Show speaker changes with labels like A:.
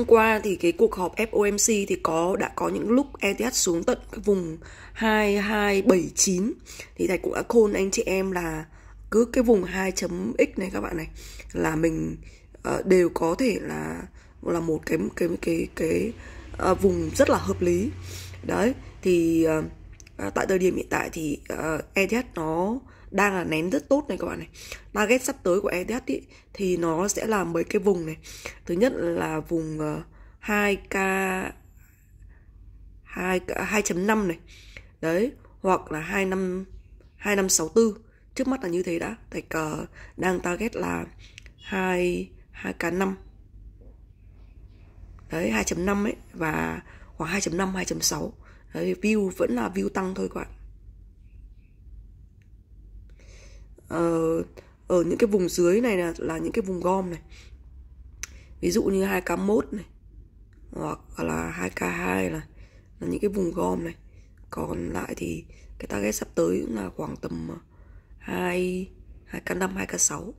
A: hôm qua thì cái cuộc họp FOMC thì có đã có những lúc ETH xuống tận cái vùng 2279 thì thầy cũng đã khôn anh chị em là cứ cái vùng 2.x này các bạn này là mình uh, đều có thể là là một cái cái cái cái uh, vùng rất là hợp lý đấy thì uh, tại thời điểm hiện tại thì uh, ETH nó đang là nén rất tốt này các bạn này target sắp tới của ETH ý, thì nó sẽ là mấy cái vùng này thứ nhất là vùng 2k 2 2.5 này đấy hoặc là 25 2564 trước mắt là như thế đã thầy cờ đang target là 2 2k5 đấy 2.5 ấy và khoảng 2.5 2.6 đấy view vẫn là view tăng thôi các bạn Ờ, ở những cái vùng dưới này là, là những cái vùng gom này ví dụ như 2K1 này hoặc là 2K2 là, là những cái vùng gom này còn lại thì cái target sắp tới cũng là khoảng tầm 2 2K5 2K6